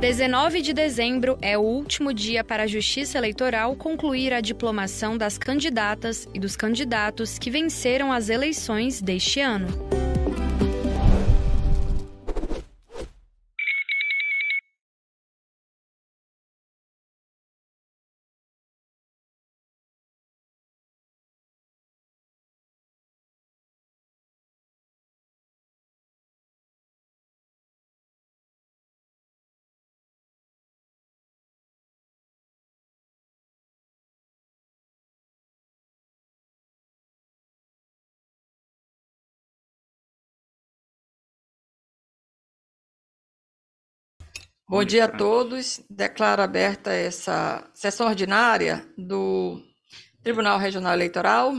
19 de dezembro é o último dia para a Justiça Eleitoral concluir a diplomação das candidatas e dos candidatos que venceram as eleições deste ano. Bom dia a todos. Declaro aberta essa sessão ordinária do Tribunal Regional Eleitoral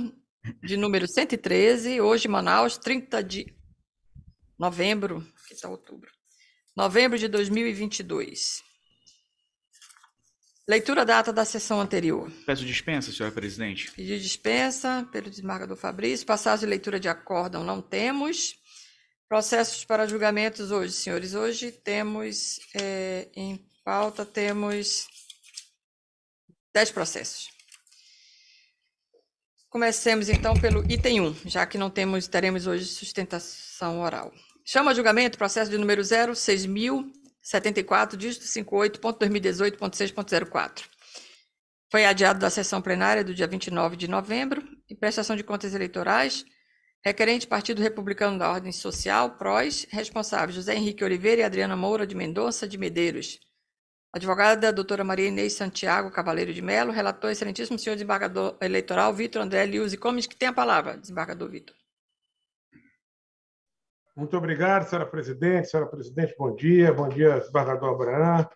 de número 113, hoje Manaus, 30 de novembro, que está outubro. Novembro de 2022. Leitura data da sessão anterior. Peço dispensa, senhora presidente. Pedi dispensa pelo desembargador Fabrício. Passagem de leitura de acórdão não temos. Processos para julgamentos hoje, senhores. Hoje temos é, em pauta temos dez processos. Comecemos então pelo item 1, já que não temos teremos hoje sustentação oral. Chama a julgamento processo de número 06074, dígito 58.2018.6.04. Foi adiado da sessão plenária do dia 29 de novembro e prestação de contas eleitorais Requerente Partido Republicano da Ordem Social, PROS, responsáveis José Henrique Oliveira e Adriana Moura de Mendonça de Medeiros. Advogada doutora Maria Inês Santiago Cavaleiro de Melo, relator excelentíssimo senhor desembargador eleitoral Vitor André Lius e Comes, que tem a palavra, desembargador Vitor. Muito obrigado, senhora presidente. Senhora presidente, bom dia. Bom dia, desembargador Abraham,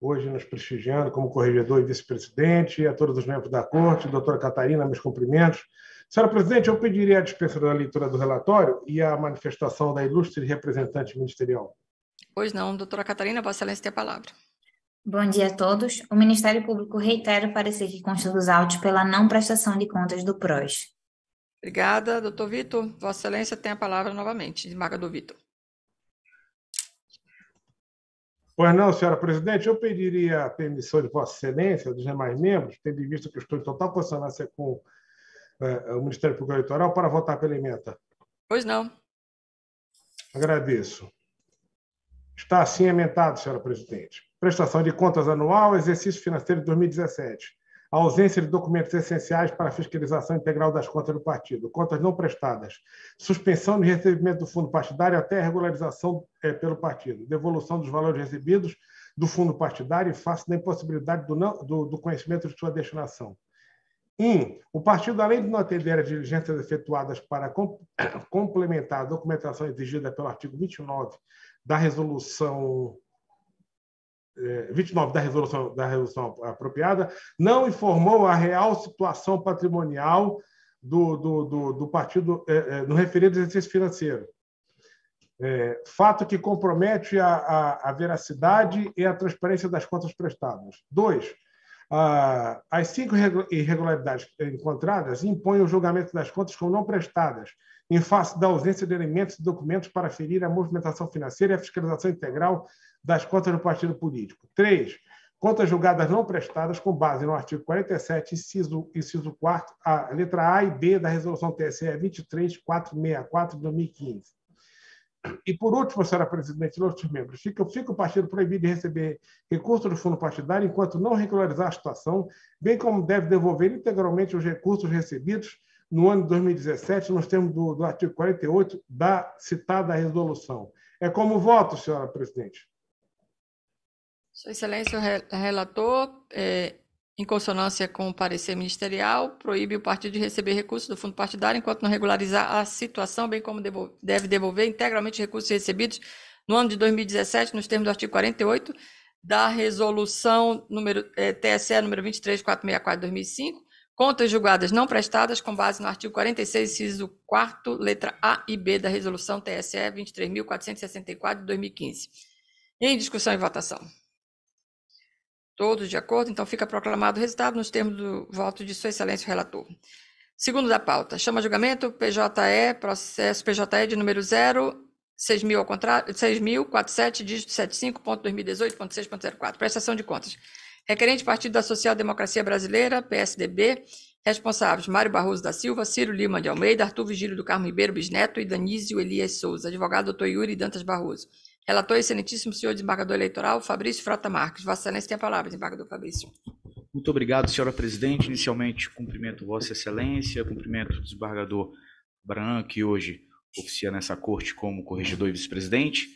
hoje nos prestigiando como corregedor e vice-presidente, a todos os membros da corte. Doutora Catarina, meus cumprimentos. Senhora presidente, eu pediria a dispensa da leitura do relatório e a manifestação da ilustre representante ministerial. Pois não, doutora Catarina, Vossa Excelência tem a palavra. Bom dia a todos. O Ministério Público reitera o parecer que consta dos autos pela não prestação de contas do PROS. Obrigada, doutor Vitor. Vossa Excelência tem a palavra novamente, de marca do Vitor. Pois não, senhora presidente, eu pediria a permissão de Vossa Excelência, dos demais membros, tendo em vista que eu estou em total consonância com eh, o Ministério Público Eleitoral para votar pela emenda? Pois não. Agradeço. Está assim emendado, senhora presidente. Prestação de contas anual, exercício financeiro de 2017. A ausência de documentos essenciais para a fiscalização integral das contas do partido, contas não prestadas, suspensão de recebimento do fundo partidário até a regularização é, pelo partido, devolução dos valores recebidos do fundo partidário em face da impossibilidade do, não, do, do conhecimento de sua destinação, um, o partido, além de não atender às diligências efetuadas para complementar a documentação exigida pelo artigo 29 da resolução 29 é, da resolução, da resolução apropriada, não informou a real situação patrimonial do, do, do, do partido é, é, no referido exercício financeiro. É, fato que compromete a, a, a veracidade e a transparência das contas prestadas. Dois, ah, as cinco irregularidades encontradas impõem o julgamento das contas como não prestadas, em face da ausência de elementos e documentos para ferir a movimentação financeira e a fiscalização integral das contas do partido político. Três, contas julgadas não prestadas com base no artigo 47, inciso, inciso 4, a letra A e B da resolução TSE 23464 de 2015. E, por último, senhora presidente e outros membros, fica, fica o partido proibido de receber recursos do fundo partidário enquanto não regularizar a situação, bem como deve devolver integralmente os recursos recebidos no ano de 2017, nos termos do, do artigo 48 da citada resolução. É como voto, senhora presidente. Sua Excelência, o relator, é, em consonância com o parecer ministerial, proíbe o partido de receber recursos do fundo partidário enquanto não regularizar a situação, bem como deve devolver integralmente recursos recebidos no ano de 2017, nos termos do artigo 48 da resolução número, é, TSE número 23464/2005, contas julgadas não prestadas com base no artigo 46, inciso 4, letra A e B da resolução TSE 23464 de 2015. Em discussão e votação. Todos de acordo? Então fica proclamado o resultado nos termos do voto de Sua Excelência o relator. Segundo da pauta, chama julgamento PJE, processo PJE de número 0, 6.047, dígito 75.2018.6.04. Prestação de contas. Requerente Partido da Social Democracia Brasileira, PSDB, responsáveis Mário Barroso da Silva, Ciro Lima de Almeida, Arthur Vigílio do Carmo Ribeiro Bisneto e Danísio Elias Souza, advogado doutor Yuri Dantas Barroso. Relator excelentíssimo senhor desembargador eleitoral, Fabrício Frota Marques. Vossa Excelência tem a palavra, desembargador Fabrício. Muito obrigado, senhora presidente. Inicialmente, cumprimento Vossa Excelência, cumprimento o desembargador Branco, que hoje oficia nessa corte como corregedor e vice-presidente.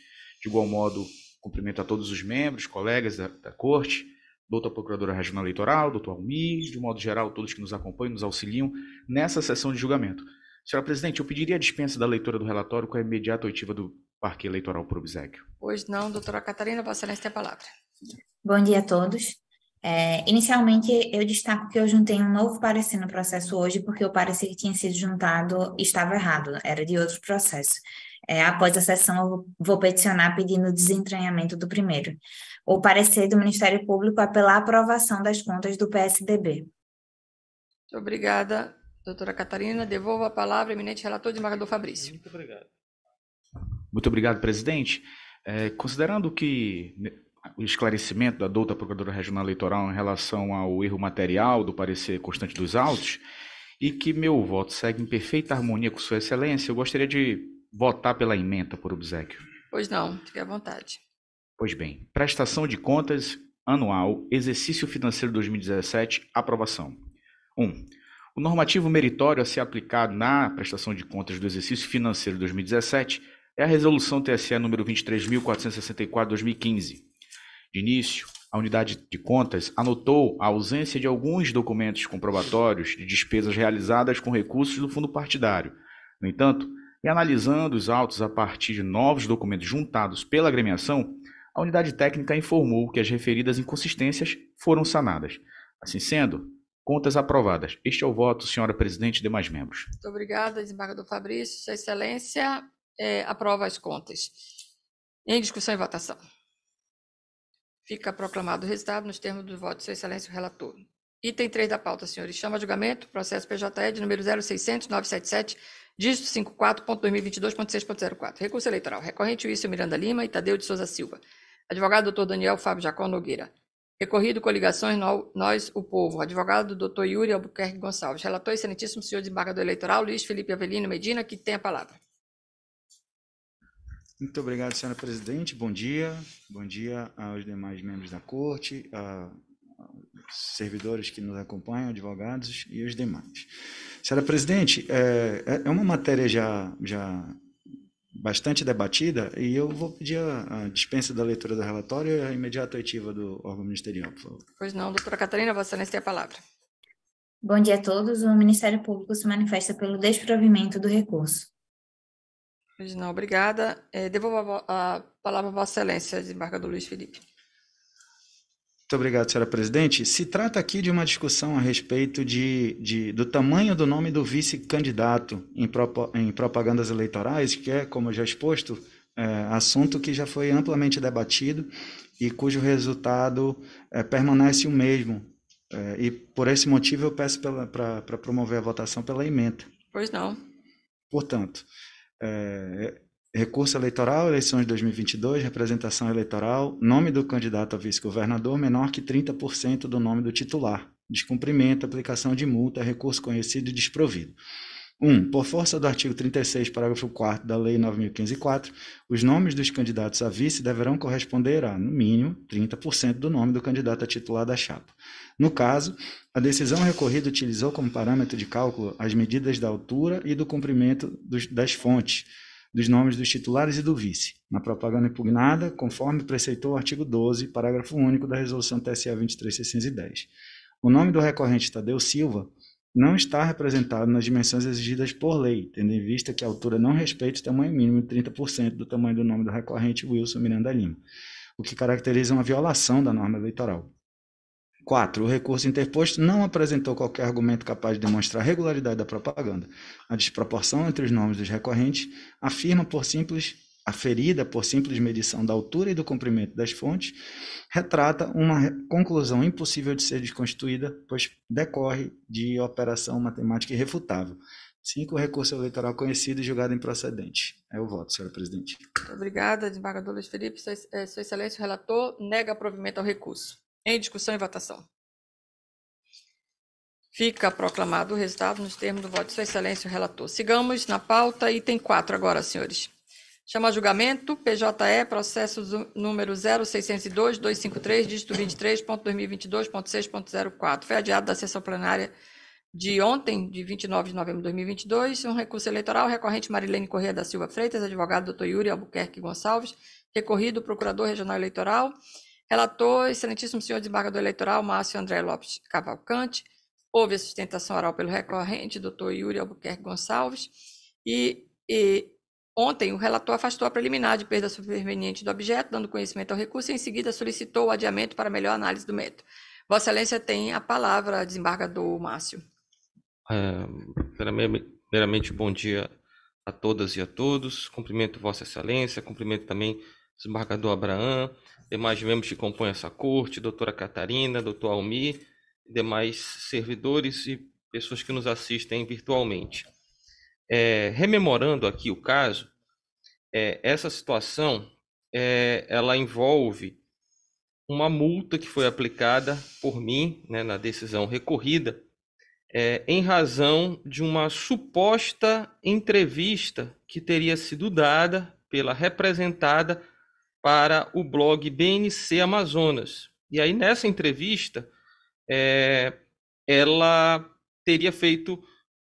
De igual modo, cumprimento a todos os membros, colegas da, da corte, doutor procuradora regional eleitoral, doutor Almir, de modo geral, todos que nos acompanham, nos auxiliam nessa sessão de julgamento. Senhora presidente, eu pediria a dispensa da leitura do relatório com a imediata oitiva do Parque Eleitoral Probizéquio. Pois não, doutora Catarina, Vossa Excelência tem a palavra. Bom dia a todos. É, inicialmente, eu destaco que eu juntei um novo parecer no processo hoje, porque o parecer que tinha sido juntado estava errado, era de outro processo. É, após a sessão, eu vou peticionar pedindo o desentranhamento do primeiro. O parecer do Ministério Público é pela aprovação das contas do PSDB. Muito obrigada, doutora Catarina. Devolvo a palavra ao eminente relator de Marcador Fabrício. Muito obrigado. Muito obrigado, presidente. É, considerando que o esclarecimento da douta Procuradora Regional Eleitoral em relação ao erro material do parecer constante dos autos e que meu voto segue em perfeita harmonia com Sua Excelência, eu gostaria de votar pela emenda por obsequio. Pois não, fique à vontade. Pois bem, prestação de contas anual, exercício financeiro 2017, aprovação. 1. Um, o normativo meritório a ser aplicado na prestação de contas do exercício financeiro 2017 é a resolução TSE número 23.464-2015. De início, a unidade de contas anotou a ausência de alguns documentos comprobatórios de despesas realizadas com recursos do fundo partidário. No entanto, e analisando os autos a partir de novos documentos juntados pela agremiação, a unidade técnica informou que as referidas inconsistências foram sanadas. Assim sendo, contas aprovadas. Este é o voto, senhora presidente e demais membros. Muito obrigada, desembargador Fabrício. Sua excelência, é, aprova as contas. Em discussão e votação. Fica proclamado o resultado nos termos do voto de Sua Excelência, o relator. Item 3 da pauta, senhores. Chama a julgamento, processo PJE de número 0600-977, dígito 54.2022.6.04. Recurso eleitoral. Recorrente Wilson Miranda Lima e Tadeu de Souza Silva. Advogado doutor Daniel Fábio Jacó Nogueira. Recorrido Coligações Nós, o Povo. Advogado doutor Yuri Albuquerque Gonçalves. Relator excelentíssimo senhor desembargador eleitoral Luiz Felipe Avelino Medina, que tem a palavra. Muito obrigado, senhora presidente. Bom dia. Bom dia aos demais membros da corte, a servidores que nos acompanham, advogados e os demais. Senhora presidente, é, é, é uma matéria já, já bastante debatida e eu vou pedir a, a dispensa da leitura do relatório e a imediata ativa do órgão ministerial, por favor. Pois não, doutora Catarina, Vossa Excelência tem a palavra. Bom dia a todos. O Ministério Público se manifesta pelo desprovimento do recurso não, obrigada. É, devolvo a, a palavra à Vossa Excelência, desembargador Luiz Felipe. Muito obrigado, senhora presidente. Se trata aqui de uma discussão a respeito de, de do tamanho do nome do vice-candidato em, em propagandas eleitorais, que é, como já exposto, é, assunto que já foi amplamente debatido e cujo resultado é, permanece o mesmo. É, e por esse motivo eu peço para promover a votação pela emenda. Pois não. Portanto, é, recurso eleitoral, eleições de 2022, representação eleitoral, nome do candidato a vice-governador menor que 30% do nome do titular, descumprimento, aplicação de multa, recurso conhecido e desprovido. 1. Hum. Por força do artigo 36, parágrafo 4 da Lei 9.154, os nomes dos candidatos a vice deverão corresponder a, no mínimo, 30% do nome do candidato a titular da chapa. No caso, a decisão recorrida utilizou como parâmetro de cálculo as medidas da altura e do comprimento dos, das fontes, dos nomes dos titulares e do vice, na propaganda impugnada, conforme preceitou o artigo 12, parágrafo único da Resolução TSE 23610. O nome do recorrente Tadeu Silva não está representado nas dimensões exigidas por lei, tendo em vista que a altura não respeita o tamanho mínimo de 30% do tamanho do nome do recorrente Wilson Miranda Lima, o que caracteriza uma violação da norma eleitoral. 4. O recurso interposto não apresentou qualquer argumento capaz de demonstrar a regularidade da propaganda. A desproporção entre os nomes dos recorrentes afirma por simples aferida por simples medição da altura e do comprimento das fontes, retrata uma conclusão impossível de ser desconstituída, pois decorre de operação matemática irrefutável. Cinco recurso eleitoral conhecido e julgado improcedente. É o voto, senhora presidente. Muito obrigada, desembargador Luiz Felipe. Sua, eh, sua excelência, o relator nega provimento ao recurso. Em discussão e votação. Fica proclamado o resultado nos termos do voto de sua excelência, o relator. Sigamos na pauta, item 4 agora, senhores. Chama julgamento, PJE, processo número 0602-253, dígito 23.2022.6.04. Foi adiado da sessão plenária de ontem, de 29 de novembro de 2022, um recurso eleitoral recorrente Marilene Corrêa da Silva Freitas, advogado doutor Yuri Albuquerque Gonçalves, recorrido Procurador Regional Eleitoral, relator, excelentíssimo senhor desembargador eleitoral Márcio André Lopes Cavalcante, houve a sustentação oral pelo recorrente doutor Yuri Albuquerque Gonçalves e, e Ontem, o relator afastou a preliminar de perda superveniente do objeto, dando conhecimento ao recurso, e em seguida solicitou o adiamento para melhor análise do mérito. Vossa Excelência tem a palavra, desembargador Márcio. É, primeiramente, bom dia a todas e a todos. Cumprimento Vossa Excelência, cumprimento também desembargador Abraão, demais membros que compõem essa corte, doutora Catarina, doutor Almi, demais servidores e pessoas que nos assistem virtualmente. É, rememorando aqui o caso, é, essa situação é, ela envolve uma multa que foi aplicada por mim né, na decisão recorrida é, em razão de uma suposta entrevista que teria sido dada pela representada para o blog BNC Amazonas. E aí nessa entrevista é, ela teria feito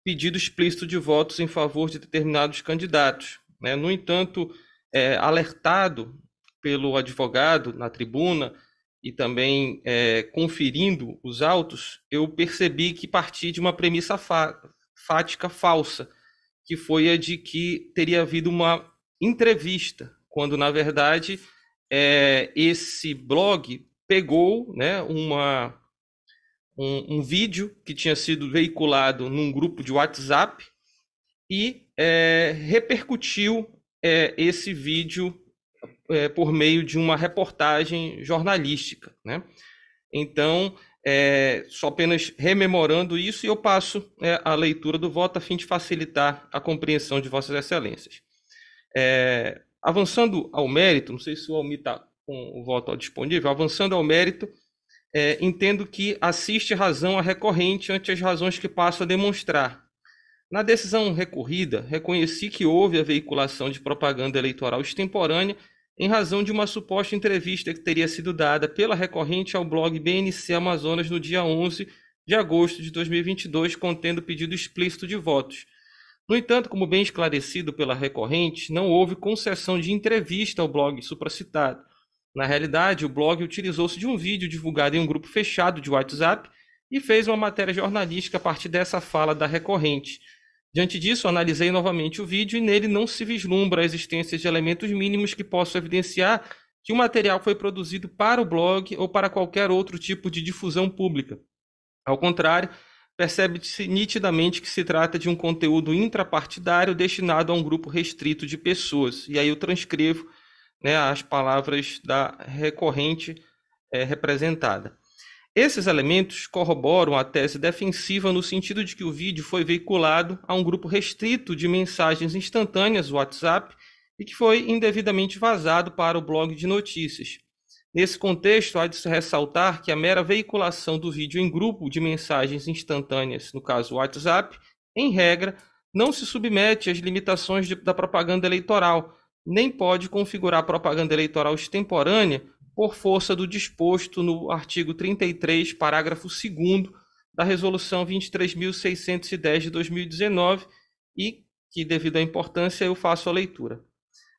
pedido explícito de votos em favor de determinados candidatos. Né? No entanto, é, alertado pelo advogado na tribuna e também é, conferindo os autos, eu percebi que parti de uma premissa fática falsa, que foi a de que teria havido uma entrevista, quando na verdade é, esse blog pegou né, uma um, um vídeo que tinha sido veiculado num grupo de WhatsApp e é, repercutiu é, esse vídeo é, por meio de uma reportagem jornalística. Né? Então, é, só apenas rememorando isso, e eu passo é, a leitura do voto a fim de facilitar a compreensão de Vossas Excelências. É, avançando ao mérito, não sei se o Almi está com o voto disponível, avançando ao mérito, é, entendo que assiste razão a recorrente ante as razões que passo a demonstrar. Na decisão recorrida, reconheci que houve a veiculação de propaganda eleitoral extemporânea em razão de uma suposta entrevista que teria sido dada pela recorrente ao blog BNC Amazonas no dia 11 de agosto de 2022, contendo pedido explícito de votos. No entanto, como bem esclarecido pela recorrente, não houve concessão de entrevista ao blog supracitado, na realidade, o blog utilizou-se de um vídeo divulgado em um grupo fechado de WhatsApp e fez uma matéria jornalística a partir dessa fala da recorrente. Diante disso, analisei novamente o vídeo e nele não se vislumbra a existência de elementos mínimos que possam evidenciar que o material foi produzido para o blog ou para qualquer outro tipo de difusão pública. Ao contrário, percebe-se nitidamente que se trata de um conteúdo intrapartidário destinado a um grupo restrito de pessoas. E aí eu transcrevo né, as palavras da recorrente é, representada. Esses elementos corroboram a tese defensiva no sentido de que o vídeo foi veiculado a um grupo restrito de mensagens instantâneas, WhatsApp, e que foi indevidamente vazado para o blog de notícias. Nesse contexto, há de se ressaltar que a mera veiculação do vídeo em grupo de mensagens instantâneas, no caso WhatsApp, em regra, não se submete às limitações de, da propaganda eleitoral, nem pode configurar propaganda eleitoral extemporânea por força do disposto no artigo 33, parágrafo 2 da Resolução 23.610 de 2019 e que, devido à importância, eu faço a leitura.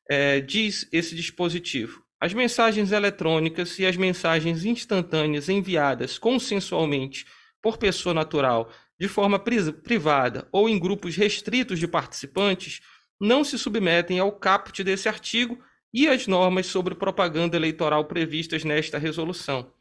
É, diz esse dispositivo: as mensagens eletrônicas e as mensagens instantâneas enviadas consensualmente por pessoa natural de forma privada ou em grupos restritos de participantes não se submetem ao caput desse artigo e às normas sobre propaganda eleitoral previstas nesta resolução.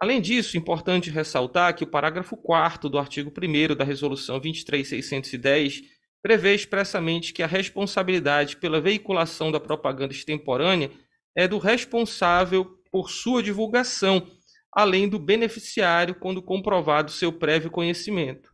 Além disso, é importante ressaltar que o parágrafo 4 do artigo 1 da Resolução 23610 prevê expressamente que a responsabilidade pela veiculação da propaganda extemporânea é do responsável por sua divulgação, além do beneficiário quando comprovado seu prévio conhecimento.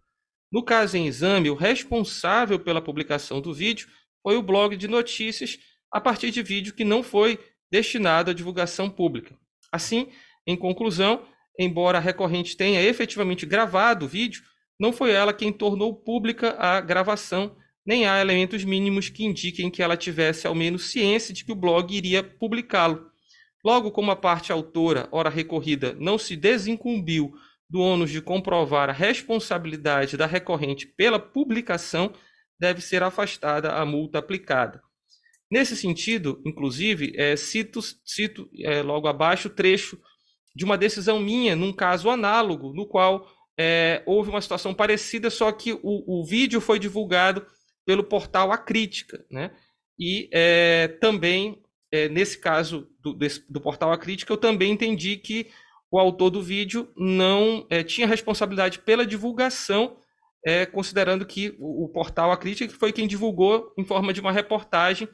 No caso em exame, o responsável pela publicação do vídeo foi o blog de notícias a partir de vídeo que não foi destinado à divulgação pública. Assim, em conclusão, embora a recorrente tenha efetivamente gravado o vídeo, não foi ela quem tornou pública a gravação, nem há elementos mínimos que indiquem que ela tivesse ao menos ciência de que o blog iria publicá-lo. Logo como a parte autora, ora recorrida, não se desincumbiu do ônus de comprovar a responsabilidade da recorrente pela publicação, deve ser afastada a multa aplicada. Nesse sentido, inclusive, é, cito, cito é, logo abaixo o trecho de uma decisão minha, num caso análogo, no qual é, houve uma situação parecida, só que o, o, vídeo foi divulgado pelo portal A Crítica. Né? E é, também, é, nesse caso do, desse, do portal A Crítica, eu também entendi que o autor do vídeo não é, tinha responsabilidade pela divulgação é, considerando que o, o, portal A Crítica foi quem divulgou em forma de uma reportagem,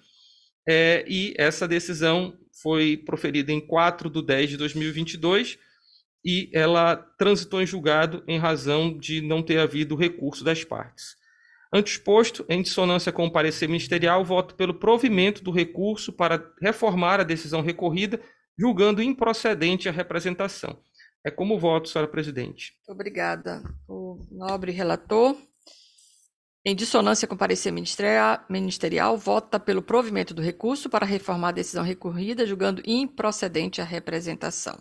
é, e essa decisão foi proferida em 4 de 10 de 2022 e ela transitou em julgado em razão de não ter havido recurso das partes. antes posto em dissonância com o parecer ministerial, voto pelo provimento do recurso para reformar a decisão recorrida, julgando improcedente a representação. É como voto, senhora presidente. Muito obrigada. O nobre relator. Em dissonância com parecer ministerial, vota pelo provimento do recurso para reformar a decisão recorrida, julgando improcedente a representação.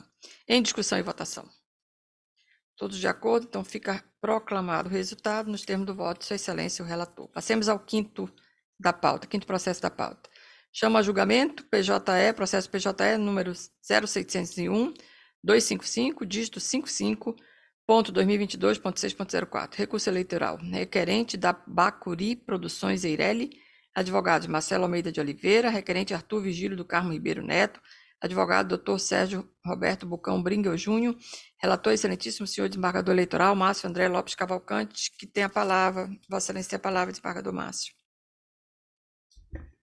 Em discussão e votação. Todos de acordo, então fica proclamado o resultado nos termos do voto Sua Excelência o relator. Passemos ao quinto da pauta, quinto processo da pauta. Chama a julgamento PJE, processo PJE número 0601. 255, dígito 55.2022.6.04. Recurso eleitoral. Né? Requerente da Bacuri Produções Eireli. Advogados Marcelo Almeida de Oliveira. Requerente Arthur Vigílio do Carmo Ribeiro Neto. Advogado Dr. Sérgio Roberto Bucão Bringel Júnior. Relator Excelentíssimo Senhor Desembargador Eleitoral, Márcio André Lopes Cavalcante, que tem a palavra. Vossa Excelência tem a palavra, Desembargador Márcio.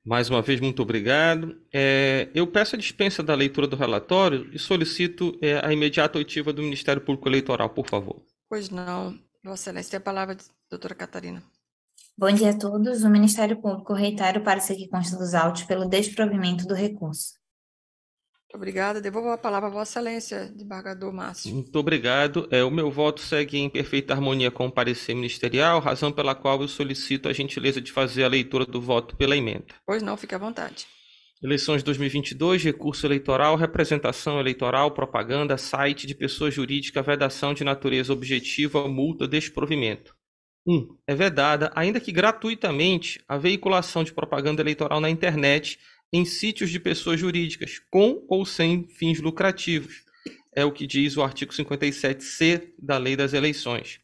Mais uma vez, muito obrigado. É, eu peço a dispensa da leitura do relatório e solicito é, a imediata oitiva do Ministério Público Eleitoral, por favor. Pois não. Vossa Excelência, tem a palavra, doutora Catarina. Bom dia a todos. O Ministério Público reitera o parecer que consta dos autos pelo desprovimento do recurso. Muito obrigada. Devolvo a palavra à Vossa Excelência, desembargador Márcio. Muito obrigado. É, o meu voto segue em perfeita harmonia com o parecer ministerial, razão pela qual eu solicito a gentileza de fazer a leitura do voto pela emenda. Pois não, fique à vontade. Eleições 2022, recurso eleitoral, representação eleitoral, propaganda, site de pessoa jurídica, vedação de natureza objetiva, multa, desprovimento. 1. Um, é vedada, ainda que gratuitamente, a veiculação de propaganda eleitoral na internet em sítios de pessoas jurídicas, com ou sem fins lucrativos. É o que diz o artigo 57C da Lei das Eleições.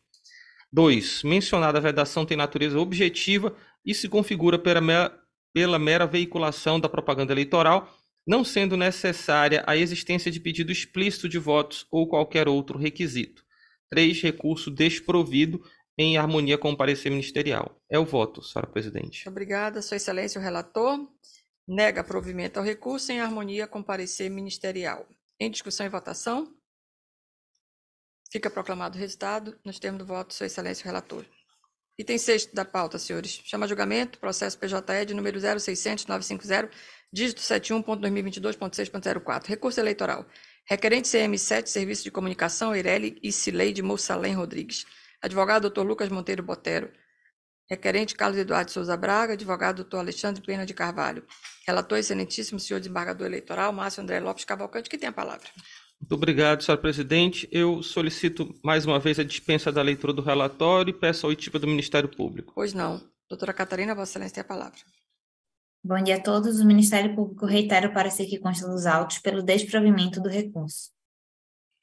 2. Mencionada vedação tem natureza objetiva e se configura pela mera, pela mera veiculação da propaganda eleitoral, não sendo necessária a existência de pedido explícito de votos ou qualquer outro requisito. 3. Recurso desprovido em harmonia com o parecer ministerial. É o voto, senhora presidente. Obrigada, Sua Excelência, o relator. Nega provimento ao recurso em harmonia com parecer ministerial. Em discussão e votação? Fica proclamado o resultado nos termos do voto, Sua Excelência, o relator. Item 6 da pauta, senhores. Chama julgamento, processo PJE de número 0600950, dígito 71.2022.6.04. Recurso eleitoral. Requerente CM7, Serviço de Comunicação, Eireli e de Moussalem Rodrigues. Advogado doutor Lucas Monteiro Botero. Requerente Carlos Eduardo Souza Braga, advogado doutor Alexandre Pena de Carvalho. Relator excelentíssimo senhor desembargador eleitoral, Márcio André Lopes Cavalcante, que tem a palavra. Muito obrigado, senhora presidente. Eu solicito mais uma vez a dispensa da leitura do relatório e peço a oitiva do Ministério Público. Pois não. Doutora Catarina, Vossa Excelência tem a palavra. Bom dia a todos. O Ministério Público reitera o parecer que consta dos autos pelo desprovimento do recurso.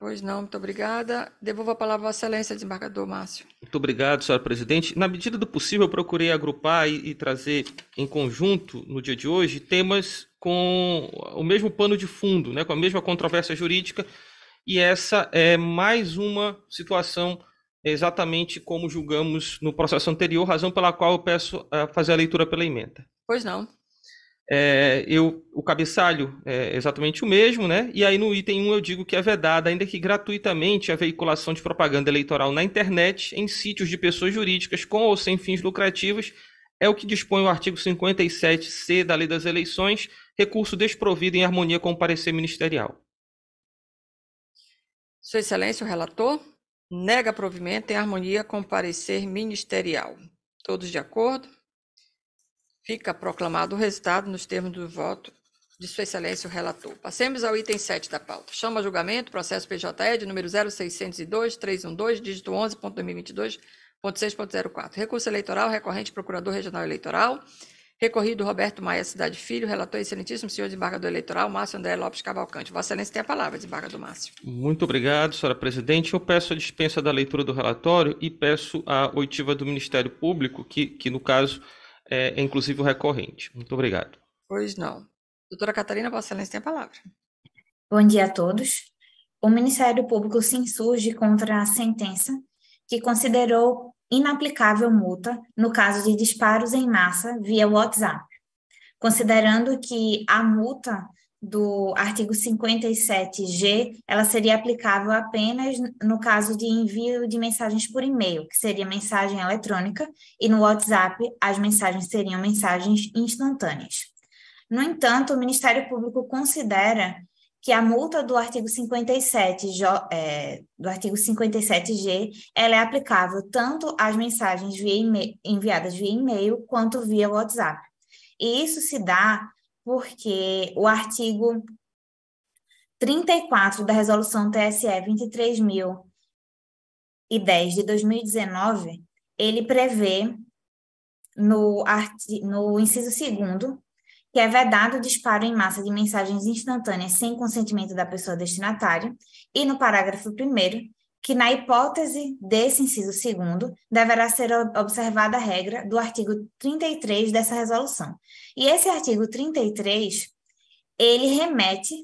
Pois não, muito obrigada. Devolvo a palavra à Excelência, desembargador Márcio. Muito obrigado, senhora presidente. Na medida do possível, eu procurei agrupar e, e trazer em conjunto, no dia de hoje, temas com o mesmo pano de fundo, né, com a mesma controvérsia jurídica, e essa é mais uma situação exatamente como julgamos no processo anterior, razão pela qual eu peço a fazer a leitura pela emenda. Pois não. É, eu, o cabeçalho é exatamente o mesmo, né? E aí no item 1 eu digo que é vedada, ainda que gratuitamente, a veiculação de propaganda eleitoral na internet, em sítios de pessoas jurídicas com ou sem fins lucrativos, é o que dispõe o artigo 57C da Lei das Eleições, recurso desprovido em harmonia com o parecer ministerial. Sua Excelência, o relator, nega provimento em harmonia com o parecer ministerial. Todos de acordo? Fica proclamado o resultado nos termos do voto de Sua Excelência o relator. Passemos ao item 7 da pauta. Chama a julgamento processo PJE de número 0602-312, dígito 11.2022.6.04. Recurso eleitoral recorrente procurador regional eleitoral. Recorrido Roberto Maia Cidade Filho, relator excelentíssimo senhor desembargador eleitoral Márcio André Lopes Cavalcante. Vossa Excelência tem a palavra, desembargador Márcio. Muito obrigado, senhora presidente. Eu peço a dispensa da leitura do relatório e peço a oitiva do Ministério Público, que, que no caso é, é, inclusive o recorrente. Muito obrigado. Pois não. Doutora Catarina Excelência tem a palavra. Bom dia a todos. O Ministério Público se insurge contra a sentença que considerou inaplicável multa no caso de disparos em massa via WhatsApp, considerando que a multa do artigo 57G, ela seria aplicável apenas no caso de envio de mensagens por e-mail, que seria mensagem eletrônica, e no WhatsApp as mensagens seriam mensagens instantâneas. No entanto, o Ministério Público considera que a multa do artigo 57 é, do artigo 57G, ela é aplicável tanto às mensagens via enviadas via e-mail quanto via WhatsApp. E isso se dá porque o artigo 34 da resolução TSE 23.010 de 2019, ele prevê no, no inciso segundo que é vedado o disparo em massa de mensagens instantâneas sem consentimento da pessoa destinatária, e no parágrafo primeiro que, na hipótese desse inciso segundo, deverá ser observada a regra do artigo 33 dessa resolução. E esse artigo 33, ele remete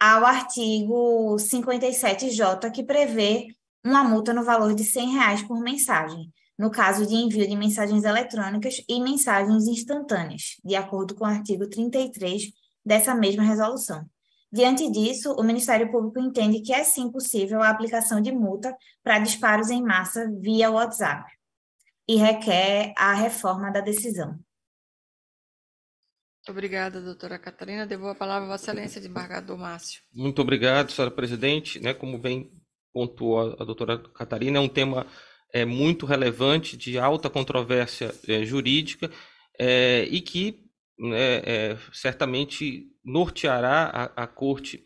ao artigo 57J, que prevê uma multa no valor de R$ reais por mensagem, no caso de envio de mensagens eletrônicas e mensagens instantâneas, de acordo com o artigo 33 dessa mesma resolução. Diante disso, o Ministério Público entende que é sim possível a aplicação de multa para disparos em massa via WhatsApp e requer a reforma da decisão. Muito obrigada, doutora Catarina. Devolvo a palavra à Vossa Excelência, desembargador Márcio. Muito obrigado, senhora presidente. Né, como bem pontuou a doutora Catarina, é um tema é, muito relevante, de alta controvérsia é, jurídica, é, e que né, é, certamente norteará a, a corte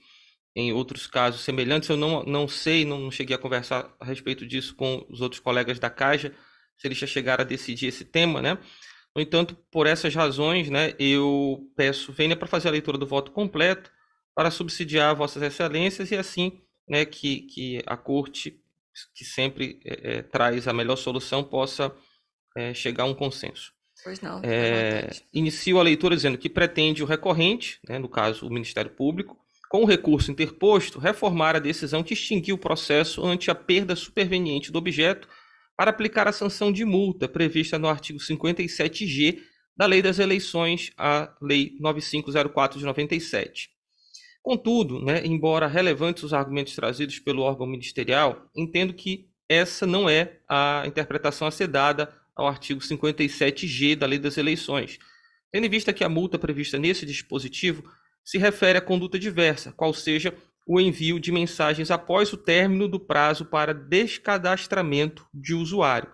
em outros casos semelhantes. Eu não, não sei, não cheguei a conversar a respeito disso com os outros colegas da Caixa, se eles já chegaram a decidir esse tema, né? No entanto, por essas razões, né, eu peço venha para fazer a leitura do voto completo para subsidiar vossas excelências e assim, né, que, que a corte que sempre é, é traz a melhor solução possa é, chegar a um consenso. Pois não. É, inicio a leitura dizendo que pretende o recorrente, né, no caso o Ministério Público, com o recurso interposto, reformar a decisão que extinguiu o processo ante a perda superveniente do objeto para aplicar a sanção de multa prevista no artigo 57G da Lei das Eleições, a Lei 9504 de 97. Contudo, né, embora relevantes os argumentos trazidos pelo órgão ministerial, entendo que essa não é a interpretação a ser dada ao artigo 57G da Lei das Eleições, tendo em vista que a multa prevista nesse dispositivo se refere à conduta diversa, qual seja o envio de mensagens após o término do prazo para descadastramento de usuário.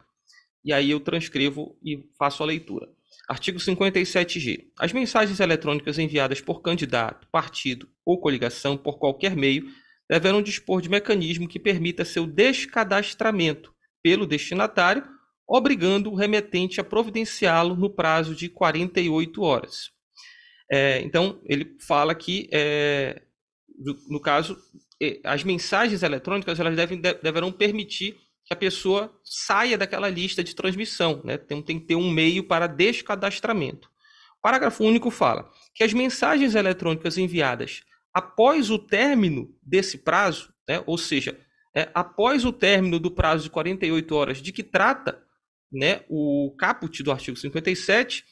E aí eu transcrevo e faço a leitura. Artigo 57G. As mensagens eletrônicas enviadas por candidato, partido ou coligação por qualquer meio deverão dispor de mecanismo que permita seu descadastramento pelo destinatário obrigando o remetente a providenciá-lo no prazo de 48 horas. É, então, ele fala que, é, no caso, as mensagens eletrônicas elas devem, deverão permitir que a pessoa saia daquela lista de transmissão. Né? Tem, então, tem que ter um meio para descadastramento. O parágrafo único fala que as mensagens eletrônicas enviadas após o término desse prazo, né? ou seja, é, após o término do prazo de 48 horas de que trata né, o caput do artigo 57,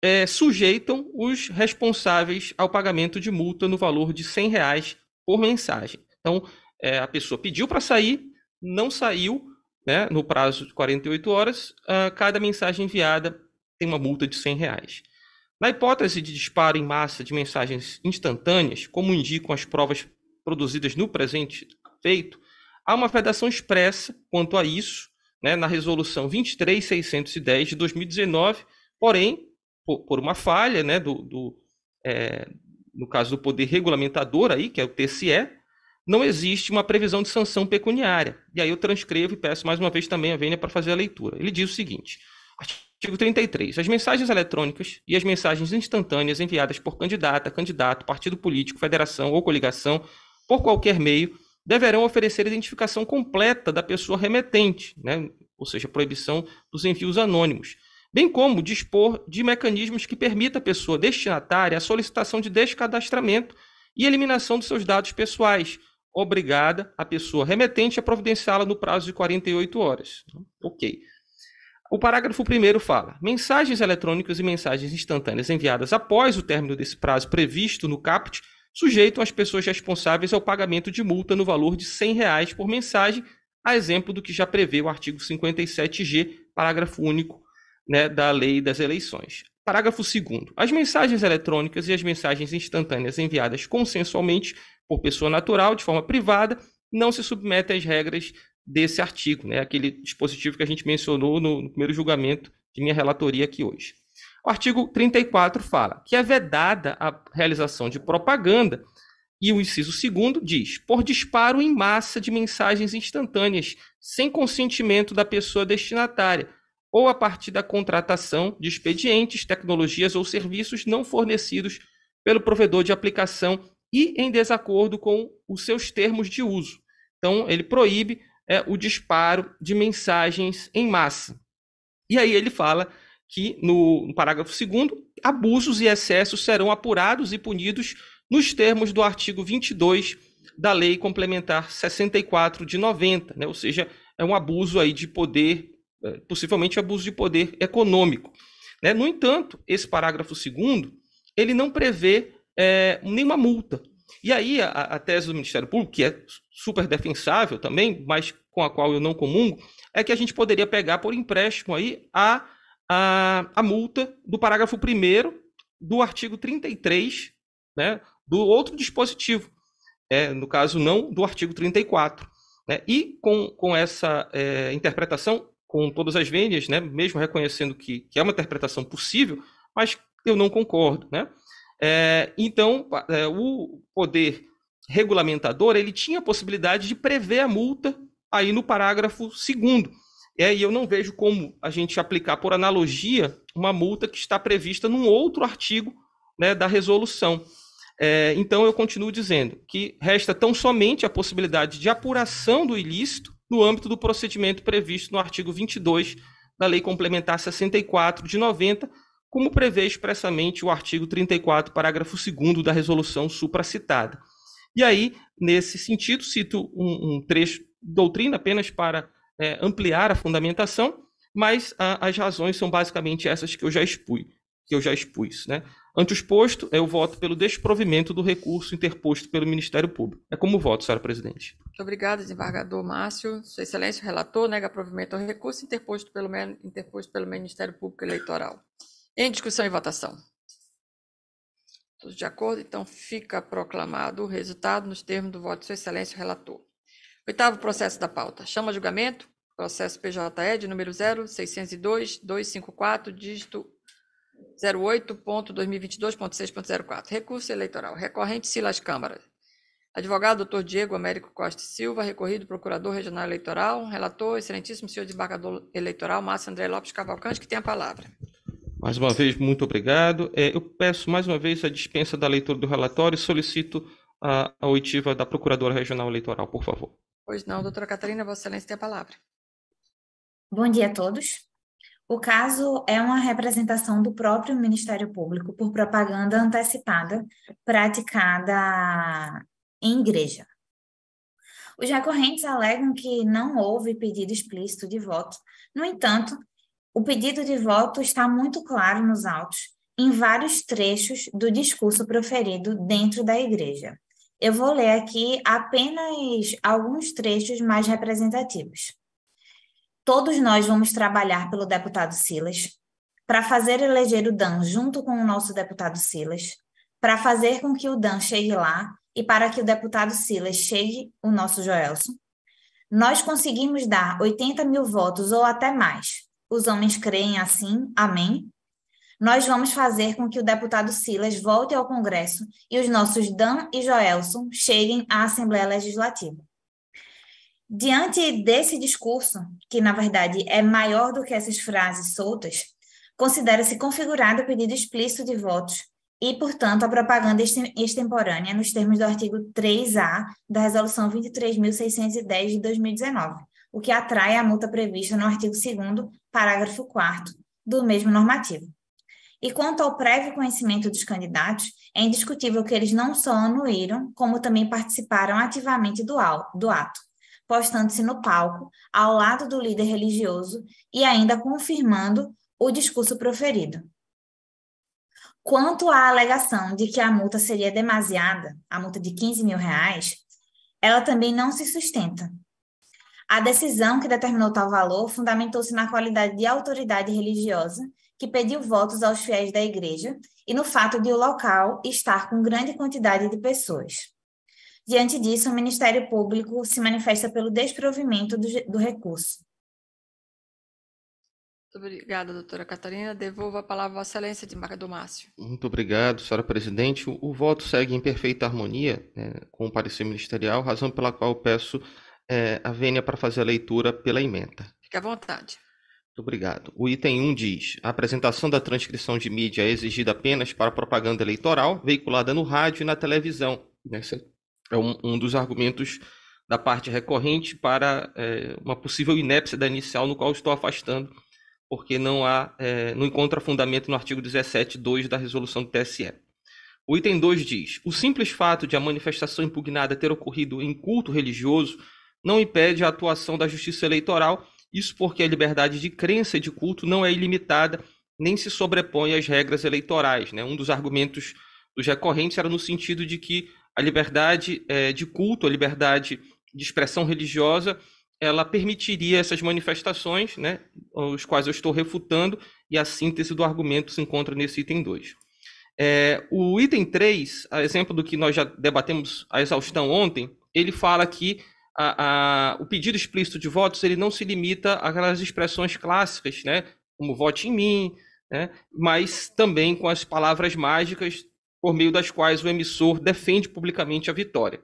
é, sujeitam os responsáveis ao pagamento de multa no valor de R$ reais por mensagem. Então, é, a pessoa pediu para sair, não saiu, né, no prazo de 48 horas, uh, cada mensagem enviada tem uma multa de R$ reais. Na hipótese de disparo em massa de mensagens instantâneas, como indicam as provas produzidas no presente feito, há uma vedação expressa quanto a isso né, na resolução 23610 de 2019, porém, por, por uma falha, né, do, do é, no caso do poder regulamentador aí, que é o TCE, não existe uma previsão de sanção pecuniária. E aí eu transcrevo e peço mais uma vez também a Vênia para fazer a leitura. Ele diz o seguinte: artigo 33. As mensagens eletrônicas e as mensagens instantâneas enviadas por candidata, candidato, partido político, federação ou coligação, por qualquer meio, deverão oferecer a identificação completa da pessoa remetente, né? ou seja, proibição dos envios anônimos, bem como dispor de mecanismos que permita à pessoa destinatária a solicitação de descadastramento e eliminação dos seus dados pessoais, obrigada a pessoa remetente a providenciá-la no prazo de 48 horas. Ok. O parágrafo 1 fala: mensagens eletrônicas e mensagens instantâneas enviadas após o término desse prazo previsto no CAPT sujeito às pessoas responsáveis ao pagamento de multa no valor de R$ reais por mensagem, a exemplo do que já prevê o artigo 57G, parágrafo único né, da Lei das Eleições. Parágrafo 2. As mensagens eletrônicas e as mensagens instantâneas enviadas consensualmente por pessoa natural, de forma privada, não se submetem às regras desse artigo, né? aquele dispositivo que a gente mencionou no, no primeiro julgamento de minha relatoria aqui hoje. O artigo 34 fala que é vedada a realização de propaganda, e o inciso 2 diz: por disparo em massa de mensagens instantâneas, sem consentimento da pessoa destinatária, ou a partir da contratação de expedientes, tecnologias ou serviços não fornecidos pelo provedor de aplicação e em desacordo com os seus termos de uso. Então, ele proíbe é, o disparo de mensagens em massa. E aí ele fala que no, no parágrafo 2 abusos e excessos serão apurados e punidos nos termos do artigo 22 da Lei Complementar 64 de 90, né? ou seja, é um abuso aí de poder, é, possivelmente abuso de poder econômico. Né? No entanto, esse parágrafo 2 ele não prevê é, nenhuma multa. E aí a, a tese do Ministério Público, que é super defensável também, mas com a qual eu não comungo, é que a gente poderia pegar por empréstimo aí a a, a multa do parágrafo 1 do artigo 33, né, do outro dispositivo, é, no caso não do artigo 34. Né, e com, com essa é, interpretação, com todas as vênias, né, mesmo reconhecendo que, que é uma interpretação possível, mas eu não concordo. Né? É, então, é, o poder regulamentador ele tinha a possibilidade de prever a multa aí no parágrafo 2 é, e eu não vejo como a gente aplicar, por analogia, uma multa que está prevista num outro artigo né, da resolução. É, então, eu continuo dizendo que resta tão somente a possibilidade de apuração do ilícito no âmbito do procedimento previsto no artigo 22 da Lei Complementar 64 de 90, como prevê expressamente o artigo 34, parágrafo 2 da resolução supracitada. E aí, nesse sentido, cito um, um trecho doutrina apenas para é, ampliar a fundamentação, mas a, ah, as razões são basicamente essas que eu já expus. Que eu já expus né? Ante o posto, eu voto pelo desprovimento do recurso interposto pelo Ministério Público. É como voto, senhora presidente. Muito obrigada, desembargador Márcio. Sua excelência, o relator nega provimento ao recurso interposto pelo, interposto pelo Ministério Público Eleitoral. Em discussão e votação. Todos de acordo? Então fica proclamado o resultado nos termos do voto de sua excelência, o relator. Oitavo processo da pauta. Chama julgamento. Processo PJE de número 0602-254, dígito 08.2022.6.04. Recurso eleitoral. Recorrente Silas Câmara. Advogado doutor Diego Américo Costa Silva, recorrido procurador regional eleitoral, relator, excelentíssimo senhor desembargador eleitoral, Márcio André Lopes Cavalcante, que tem a palavra. Mais uma vez, muito obrigado. É, eu peço mais uma vez a dispensa da leitura do relatório e solicito a, a oitiva da Procuradora Regional Eleitoral, por favor. Pois não, doutora Catarina, Vossa Excelência tem a palavra. Bom dia a todos. O caso é uma representação do próprio Ministério Público por propaganda antecipada praticada em igreja. Os recorrentes alegam que não houve pedido explícito de voto. No entanto, o pedido de voto está muito claro nos autos, em vários trechos do discurso proferido dentro da igreja. Eu vou ler aqui apenas alguns trechos mais representativos. Todos nós vamos trabalhar pelo deputado Silas, para fazer eleger o Dan junto com o nosso deputado Silas, para fazer com que o Dan chegue lá e para que o deputado Silas chegue o nosso Joelson. Nós conseguimos dar 80 mil votos ou até mais. Os homens creem assim, amém? nós vamos fazer com que o deputado Silas volte ao Congresso e os nossos Dan e Joelson cheguem à Assembleia Legislativa. Diante desse discurso, que na verdade é maior do que essas frases soltas, considera-se configurado o pedido explícito de votos e, portanto, a propaganda extemporânea nos termos do artigo 3A da Resolução 23.610 de 2019, o que atrai a multa prevista no artigo 2 parágrafo 4 do mesmo normativo. E quanto ao prévio conhecimento dos candidatos, é indiscutível que eles não só anuíram, como também participaram ativamente do, do ato, postando-se no palco, ao lado do líder religioso e ainda confirmando o discurso proferido. Quanto à alegação de que a multa seria demasiada, a multa de 15 mil reais, ela também não se sustenta. A decisão que determinou tal valor fundamentou-se na qualidade de autoridade religiosa que pediu votos aos fiéis da igreja e no fato de o local estar com grande quantidade de pessoas. Diante disso, o Ministério Público se manifesta pelo desprovimento do, do recurso. Muito obrigada, doutora Catarina. Devolvo a palavra à Vossa Excelência de Marca do Márcio. Muito obrigado, senhora presidente. O, o voto segue em perfeita harmonia né, com o parecer ministerial, razão pela qual peço é, a vênia para fazer a leitura pela emenda. Fique à vontade obrigado. O item 1 diz: a apresentação da transcrição de mídia é exigida apenas para propaganda eleitoral veiculada no rádio e na televisão. Esse é um, um dos argumentos da parte recorrente para é, uma possível inépcia da inicial, no qual estou afastando, porque não há, é, não encontra fundamento no artigo 17.2 da resolução do TSE. O item 2 diz: o simples fato de a manifestação impugnada ter ocorrido em culto religioso não impede a atuação da justiça eleitoral isso porque a liberdade de crença e de culto não é ilimitada, nem se sobrepõe às regras eleitorais. Né? Um dos argumentos dos recorrentes era no sentido de que a liberdade é, de culto, a liberdade de expressão religiosa, ela permitiria essas manifestações, né, os quais eu estou refutando, e a síntese do argumento se encontra nesse item 2. É, o item 3, a exemplo do que nós já debatemos a exaustão ontem, ele fala que a, a, o pedido explícito de votos ele não se limita àquelas expressões clássicas, né? como vote em mim, né? mas também com as palavras mágicas por meio das quais o emissor defende publicamente a vitória.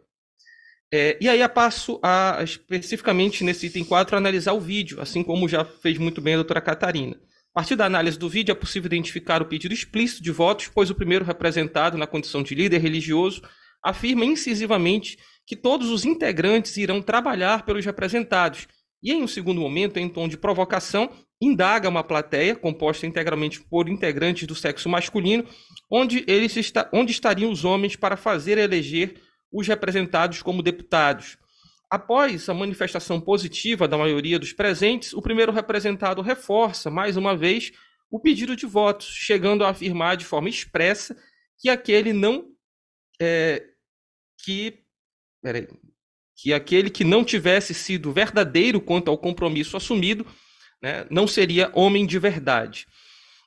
É, e aí eu passo a, especificamente nesse item 4, a analisar o vídeo, assim como já fez muito bem a doutora Catarina. A partir da análise do vídeo, é possível identificar o pedido explícito de votos, pois o primeiro representado, na condição de líder religioso, afirma incisivamente que todos os integrantes irão trabalhar pelos representados. E em um segundo momento, em tom de provocação, indaga uma plateia composta integralmente por integrantes do sexo masculino, onde eles está, onde estariam os homens para fazer eleger os representados como deputados. Após a manifestação positiva da maioria dos presentes, o primeiro representado reforça mais uma vez o pedido de votos, chegando a afirmar de forma expressa que aquele não é, que Peraí. Que aquele que não tivesse sido verdadeiro quanto ao compromisso assumido né, não seria homem de verdade.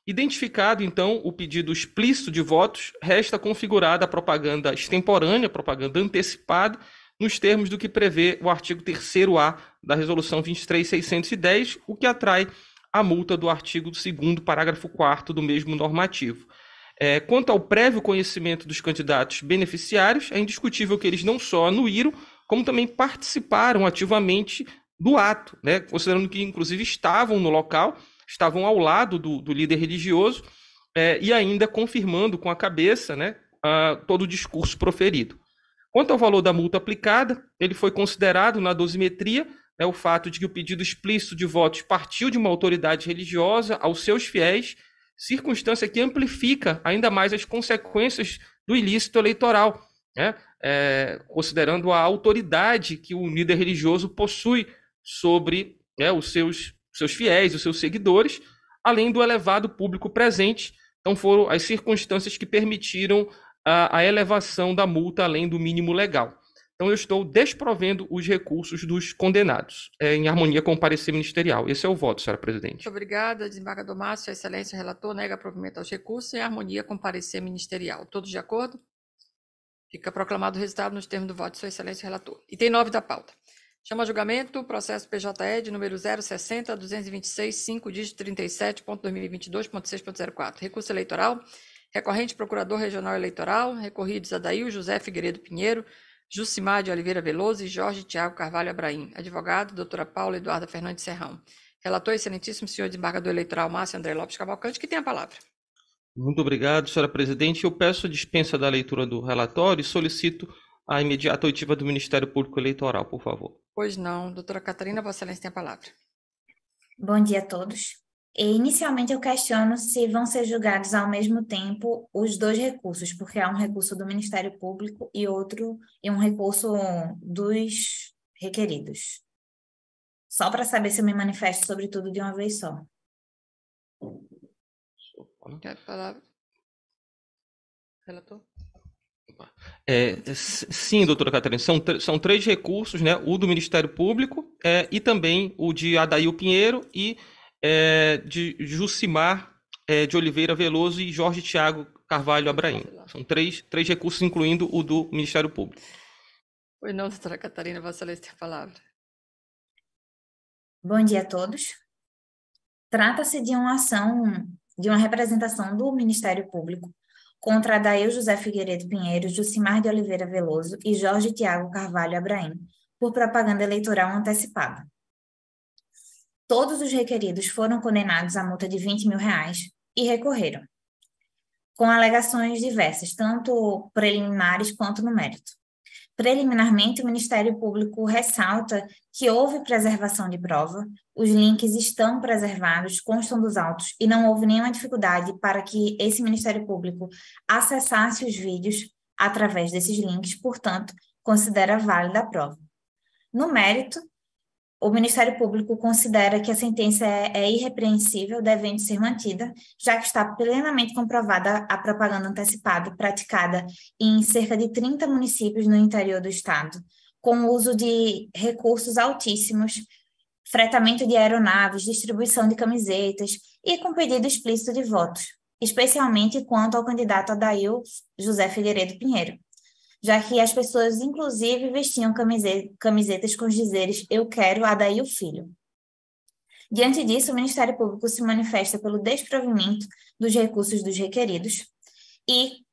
Identificado, então, o pedido explícito de votos, resta configurada a propaganda extemporânea, propaganda antecipada, nos termos do que prevê o artigo 3A da Resolução 23610, o que atrai a multa do artigo 2 parágrafo 4 do mesmo normativo. É, quanto ao prévio conhecimento dos candidatos beneficiários, é indiscutível que eles não só anuíram, como também participaram ativamente do ato, né? considerando que, inclusive, estavam no local, estavam ao lado do, do líder religioso é, e ainda confirmando com a cabeça né, todo o discurso proferido. Quanto ao valor da multa aplicada, ele foi considerado na dosimetria né, o fato de que o pedido explícito de votos partiu de uma autoridade religiosa aos seus fiéis circunstância que amplifica ainda mais as consequências do ilícito eleitoral, né? é, considerando a autoridade que o líder religioso possui sobre né, os seus, seus fiéis, os seus seguidores, além do elevado público presente. Então, foram as circunstâncias que permitiram a, a elevação da multa além do mínimo legal. Então eu estou desprovendo os recursos dos condenados, é, em harmonia com o parecer ministerial. Esse é o voto, senhora presidente. Muito obrigada, desembargador Márcio. excelência relator nega provimento aos recursos em harmonia com o parecer ministerial. Todos de acordo? Fica proclamado o resultado nos termos do voto sua excelência relator. Item 9 da pauta. Chama a julgamento processo PJE de número 060 226 5 dígito 37.2022.6.04. Recurso eleitoral. Recorrente Procurador Regional Eleitoral. Recorridos Adail José Figueiredo Pinheiro. Jucimar de Oliveira Veloso e Jorge Tiago Carvalho Abraim. Advogado, doutora Paula Eduarda Fernandes Serrão. Relator, excelentíssimo senhor desembargador eleitoral Márcio André Lopes Cavalcante, que tem a palavra. Muito obrigado, senhora presidente. Eu peço dispensa da leitura do relatório e solicito a imediata oitiva do Ministério Público Eleitoral, por favor. Pois não. Doutora Catarina, Vossa Excelência tem a palavra. Bom dia a todos. E inicialmente eu questiono se vão ser julgados ao mesmo tempo os dois recursos, porque há um recurso do Ministério Público e outro e um recurso dos requeridos. Só para saber se eu me manifesto sobre tudo de uma vez só. Quer falar? Relator? É, sim, doutora Catarina, são, são três recursos, né? O do Ministério Público é, e também o de Adail Pinheiro e é, de Jucimar é, de Oliveira Veloso e Jorge Tiago Carvalho Abraim. São três, três recursos, incluindo o do Ministério Público. Oi, não, doutora Catarina, Vossa Excelência tem a palavra. Bom dia a todos. Trata-se de uma ação, de uma representação do Ministério Público contra Dail José Figueiredo Pinheiro, Jucimar de Oliveira Veloso e Jorge Tiago Carvalho Abraim por propaganda eleitoral antecipada. Todos os requeridos foram condenados à multa de 20 mil reais e recorreram, com alegações diversas, tanto preliminares quanto no mérito. Preliminarmente, o Ministério Público ressalta que houve preservação de prova, os links estão preservados, constam dos autos e não houve nenhuma dificuldade para que esse Ministério Público acessasse os vídeos através desses links, portanto, considera válida a prova. No mérito, o Ministério Público considera que a sentença é, é, irrepreensível, devendo ser mantida, já que está plenamente comprovada a propaganda antecipada praticada em cerca de 30 municípios no interior do estado, com o uso de recursos altíssimos, fretamento de aeronaves, distribuição de camisetas e com pedido explícito de votos, especialmente quanto ao candidato Adail José Figueiredo Pinheiro já que as pessoas, inclusive, vestiam camisetas com os dizeres Eu quero Adair o Filho. Diante disso, o Ministério Público se manifesta pelo desprovimento dos recursos dos requeridos e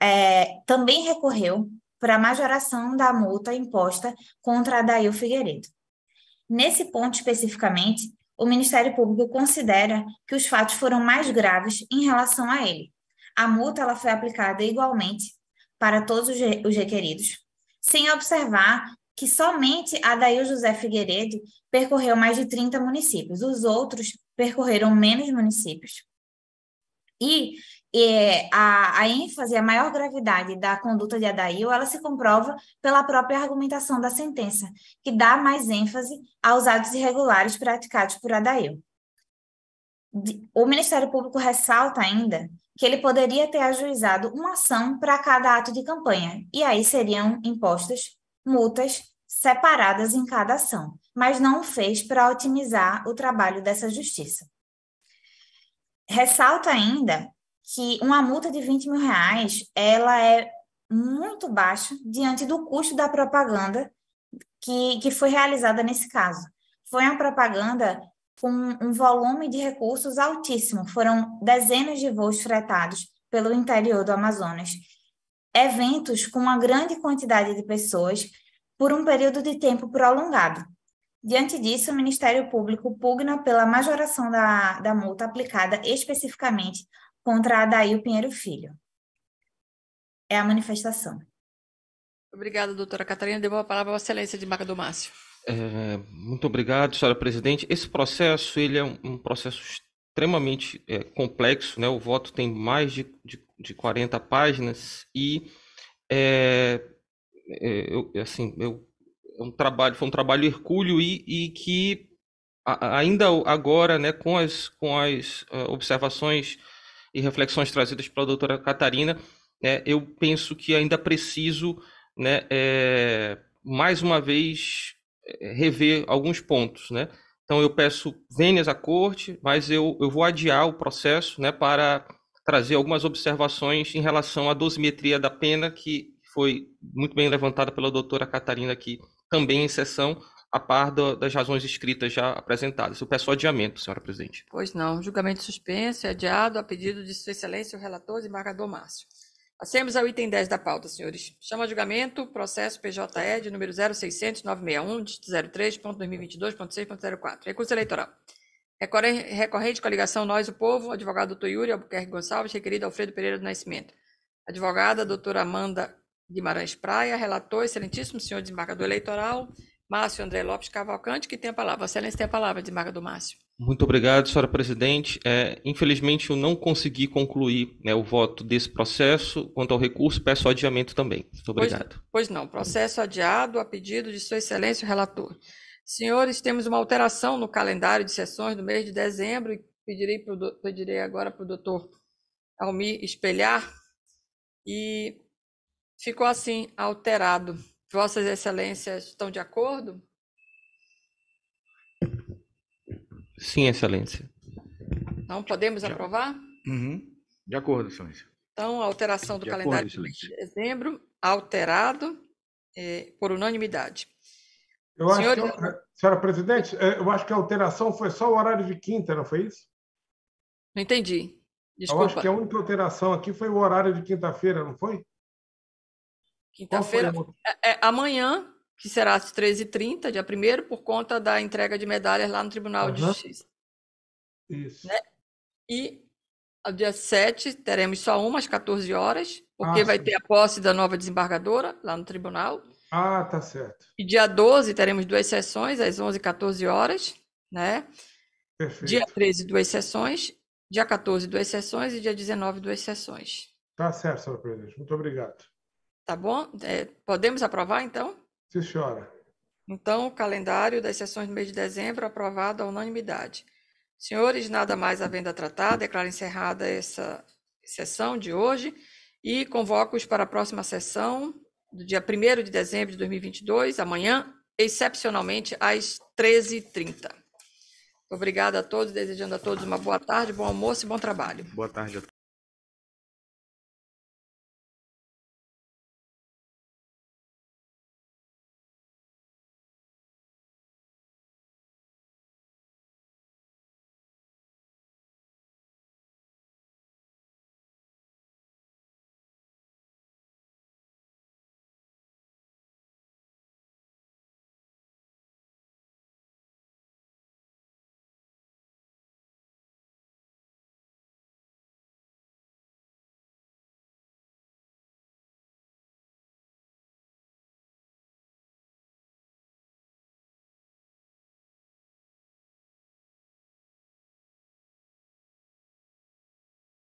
é, também recorreu para a majoração da multa imposta contra Adail Figueiredo. Nesse ponto especificamente, o Ministério Público considera que os fatos foram mais graves em relação a ele. A multa ela foi aplicada igualmente para todos os requeridos, sem observar que somente Adail José Figueiredo percorreu mais de 30 municípios, os outros percorreram menos municípios. E, a, a, ênfase, a maior gravidade da conduta de Adail, ela se comprova pela própria argumentação da sentença, que dá mais ênfase aos atos irregulares praticados por Adail. O Ministério Público ressalta ainda que ele poderia ter ajuizado uma ação para cada ato de campanha, e aí seriam impostas multas separadas em cada ação, mas não o fez para otimizar o trabalho dessa justiça. Ressalta ainda que uma multa de 20 mil reais ela é muito baixa diante do custo da propaganda que, que foi realizada nesse caso. Foi uma propaganda com um volume de recursos altíssimo. Foram dezenas de voos fretados pelo interior do Amazonas. Eventos com uma grande quantidade de pessoas por um período de tempo prolongado. Diante disso, o Ministério Público pugna pela majoração da, da multa aplicada especificamente contra Adail Pinheiro Filho. É a manifestação. Obrigada, doutora Catarina. Devolvo a palavra à excelência de Marca do Márcio. É, muito obrigado, senhora presidente. Esse processo ele é um, processo extremamente é, complexo, né? O voto tem mais de, de, de 40 páginas e é, é eu, é assim, eu, é um trabalho, foi um trabalho hercúleo e, e que a, ainda agora, né, com as, com as é, observações e reflexões trazidas pela doutora Catarina, né, eu penso que ainda preciso, né, mais uma vez é, rever alguns pontos, né? Então eu peço vênias à corte, mas eu, eu vou adiar o processo, né, para trazer algumas observações em relação à dosimetria da pena que foi muito bem levantada pela doutora Catarina aqui, também em sessão, a par do, das razões escritas já apresentadas. Eu peço adiamento, senhora presidente. Pois não. Julgamento suspenso e adiado a pedido de Sua Excelência o relator desembargador Márcio. Passemos ao item 10 da pauta, senhores. Chama a julgamento processo PJE de número 0600961-03.2022.6.04. Recurso eleitoral. Recorrente coligação Nós o Povo, advogado doutor Yuri Albuquerque Gonçalves, requerido Alfredo Pereira do Nascimento. Advogada doutora Amanda Guimarães Praia, relator, excelentíssimo senhor desembargador eleitoral, Márcio André Lopes Cavalcante, que tem a palavra. Vossa Excelência tem a palavra, desembarga do Márcio. Muito obrigado, senhora presidente. É, infelizmente, eu não consegui concluir né, o voto desse processo. Quanto ao recurso, peço adiamento também. Muito obrigado. Pois, pois não. Processo adiado a pedido de sua excelência o relator. Senhores, temos uma alteração no calendário de sessões do mês de dezembro e pedirei, pro, pedirei agora para o doutor Almir espelhar. E ficou assim alterado. Vossas Excelências estão de acordo? Sim, Excelência. Não podemos de aprovar? Uhum. De acordo, Excelência. Então, a alteração do de calendário acordo, de dezembro, alterado eh, por unanimidade. Eu Senhor... acho que, é senhora presidente, eh, eu acho que a alteração foi só o horário de quinta, não foi isso? Não entendi. Desculpa. Eu acho que a única alteração aqui foi o horário de quinta-feira, não foi? Quinta-feira. É, é, amanhã, que será às 13h30, dia 1 por conta da entrega de medalhas lá no Tribunal uhum. de Justiça. Isso. Né? E ao dia 7 teremos só uma às 14 horas, porque ah, vai sim. ter a posse da nova desembargadora lá no tribunal. Ah, tá certo. E dia 12 teremos duas sessões, às 11 e 14 horas, né? Perfeito. Dia 13, duas sessões. Dia 14, duas sessões. E dia 19, duas sessões. Tá certo, senhora presidente. Muito obrigado. Tá bom? É, podemos aprovar, então? Sim, senhora. Então, o calendário das sessões do mês de dezembro aprovado à unanimidade. Senhores, nada mais havendo a tratar, declaro encerrada essa sessão de hoje e convoco-os para a próxima sessão do dia 1 de dezembro de 2022, amanhã, excepcionalmente às 13h30. Obrigada a todos, desejando a todos uma boa tarde, bom almoço e bom trabalho. Boa tarde a todos.